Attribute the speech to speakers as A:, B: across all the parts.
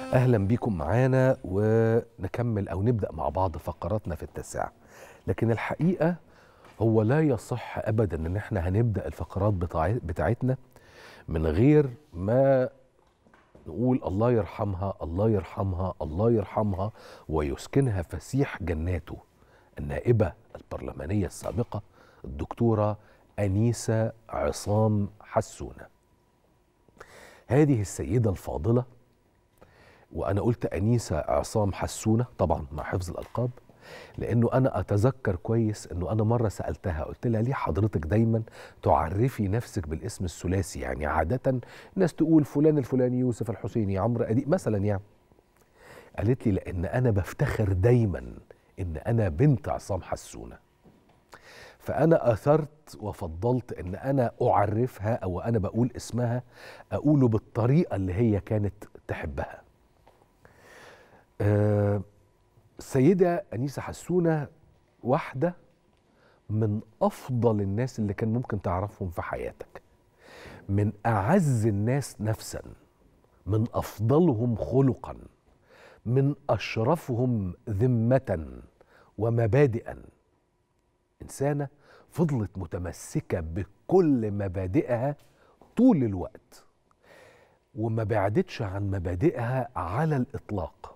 A: اهلا بيكم معانا ونكمل او نبدا مع بعض فقراتنا في التاسعه لكن الحقيقه هو لا يصح ابدا ان احنا هنبدا الفقرات بتاعتنا من غير ما نقول الله يرحمها الله يرحمها الله يرحمها ويسكنها فسيح جناته النائبه البرلمانيه السابقه الدكتوره انيسه عصام حسونه هذه السيده الفاضله وانا قلت انيسه عصام حسونه طبعا مع حفظ الالقاب لانه انا اتذكر كويس انه انا مره سالتها قلت لها ليه حضرتك دايما تعرفي نفسك بالاسم الثلاثي يعني عاده الناس تقول فلان الفلاني يوسف الحسيني عمرو اديب مثلا يعني قالت لي لان انا بفتخر دايما ان انا بنت عصام حسونه فانا اثرت وفضلت ان انا اعرفها او انا بقول اسمها اقوله بالطريقه اللي هي كانت تحبها السيده آه، انيسه حسونه واحده من افضل الناس اللي كان ممكن تعرفهم في حياتك من اعز الناس نفسا من افضلهم خلقا من اشرفهم ذمه ومبادئا انسانه فضلت متمسكه بكل مبادئها طول الوقت وما بعدتش عن مبادئها على الاطلاق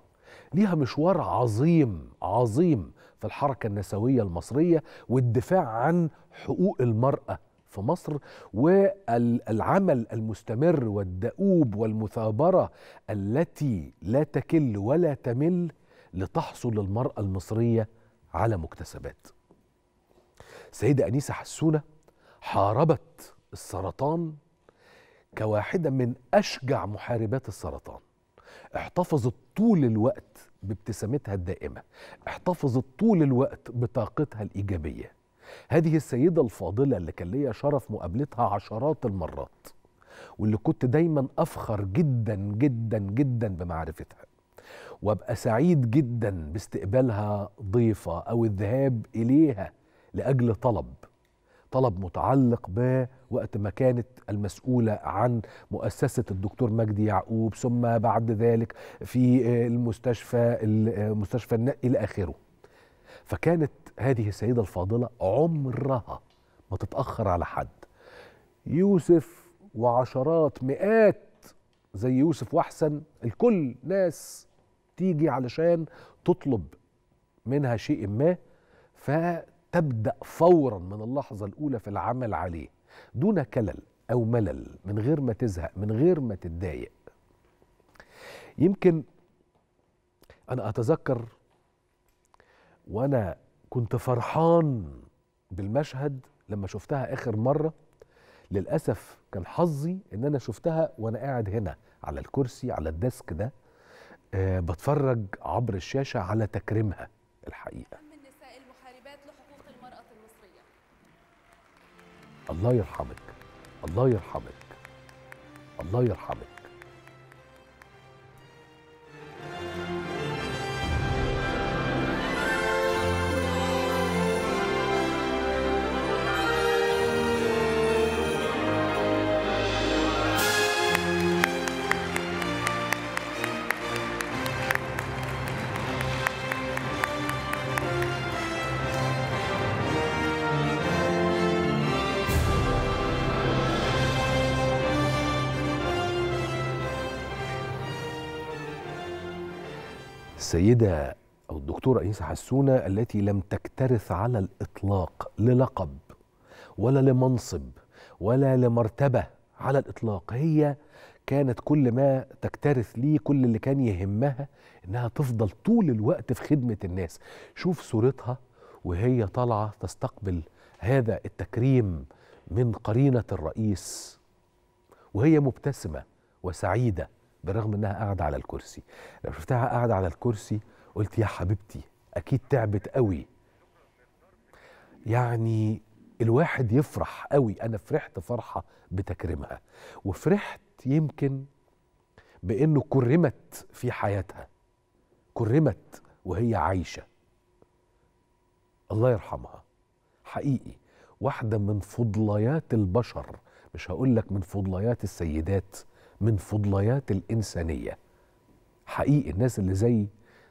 A: ليها مشوار عظيم عظيم في الحركة النسوية المصرية والدفاع عن حقوق المرأة في مصر والعمل المستمر والدؤوب والمثابرة التي لا تكل ولا تمل لتحصل المرأة المصرية على مكتسبات سيدة أنيسة حسونة حاربت السرطان كواحدة من أشجع محاربات السرطان احتفظت طول الوقت بابتسامتها الدائمه احتفظت طول الوقت بطاقتها الايجابيه هذه السيده الفاضله اللي كان ليا شرف مقابلتها عشرات المرات واللي كنت دايما افخر جدا جدا جدا بمعرفتها وابقى سعيد جدا باستقبالها ضيفه او الذهاب اليها لاجل طلب طلب متعلق بوقت ما كانت المسؤولة عن مؤسسة الدكتور مجدي يعقوب ثم بعد ذلك في المستشفى المستشفى النقي إلى آخره فكانت هذه السيدة الفاضلة عمرها ما تتأخر على حد يوسف وعشرات مئات زي يوسف وأحسن الكل ناس تيجي علشان تطلب منها شيء ما ف تبدأ فورا من اللحظة الأولى في العمل عليه دون كلل أو ملل من غير ما تزهق من غير ما تتضايق يمكن أنا أتذكر وأنا كنت فرحان بالمشهد لما شفتها آخر مرة للأسف كان حظي إن أنا شفتها وأنا قاعد هنا على الكرسي على الديسك ده أه بتفرج عبر الشاشة على تكريمها الله يرحمك الله يرحمك الله يرحمك السيدة أو الدكتورة أنيسة حسونة التي لم تكترث على الإطلاق للقب ولا لمنصب ولا لمرتبة على الإطلاق هي كانت كل ما تكترث ليه كل اللي كان يهمها إنها تفضل طول الوقت في خدمة الناس شوف صورتها وهي طالعة تستقبل هذا التكريم من قرينة الرئيس وهي مبتسمة وسعيدة بالرغم انها قاعده على الكرسي لما شفتها قاعده على الكرسي قلت يا حبيبتي اكيد تعبت قوي يعني الواحد يفرح قوي انا فرحت فرحه بتكريمها وفرحت يمكن بانه كرمت في حياتها كرمت وهي عايشه الله يرحمها حقيقي واحده من فضليات البشر مش هقول لك من فضليات السيدات من فضليات الإنسانية حقيقي الناس اللي زي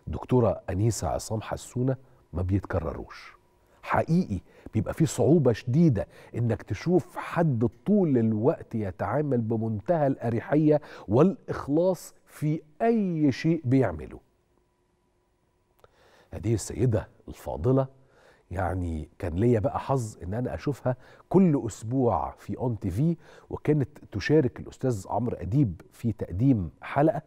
A: دكتورة أنيسة عصام حسونة ما بيتكرروش حقيقي بيبقى فيه صعوبة شديدة إنك تشوف حد طول الوقت يتعامل بمنتهى الأريحية والإخلاص في أي شيء بيعمله هذه السيدة الفاضلة يعني كان ليا بقى حظ ان انا اشوفها كل اسبوع في اون تي في وكانت تشارك الاستاذ عمرو اديب في تقديم حلقه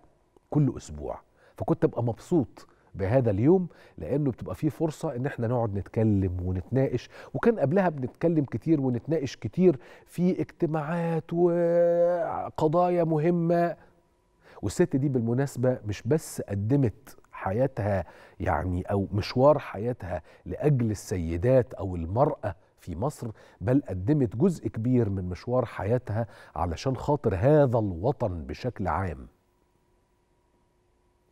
A: كل اسبوع فكنت ابقى مبسوط بهذا اليوم لانه بتبقى فيه فرصه ان احنا نقعد نتكلم ونتناقش وكان قبلها بنتكلم كتير ونتناقش كتير في اجتماعات وقضايا مهمه والست دي بالمناسبه مش بس قدمت حياتها يعني أو مشوار حياتها لأجل السيدات أو المرأة في مصر بل قدمت جزء كبير من مشوار حياتها علشان خاطر هذا الوطن بشكل عام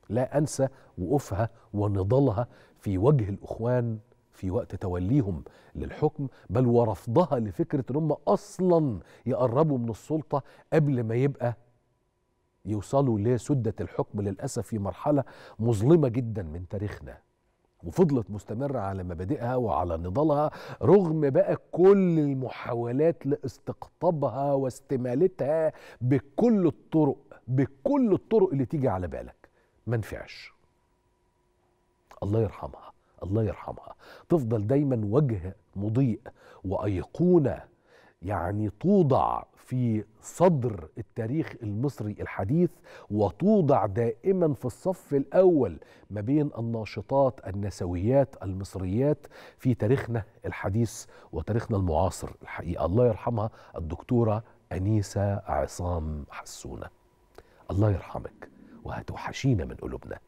A: لا أنسى وقوفها ونضالها في وجه الإخوان في وقت توليهم للحكم بل ورفضها لفكرة أن هم أصلا يقربوا من السلطة قبل ما يبقى يوصلوا لسدة الحكم للأسف في مرحلة مظلمة جدا من تاريخنا وفضلت مستمرة على مبادئها وعلى نضالها رغم بقى كل المحاولات لاستقطابها واستمالتها بكل الطرق بكل الطرق اللي تيجي على بالك ما نفعش الله يرحمها الله يرحمها تفضل دايما وجه مضيء وأيقونة يعني توضع في صدر التاريخ المصري الحديث وتوضع دائما في الصف الاول ما بين الناشطات النسويات المصريات في تاريخنا الحديث وتاريخنا المعاصر الحقيقه الله يرحمها الدكتوره انيسه عصام حسونه الله يرحمك وهتوحشينا من قلوبنا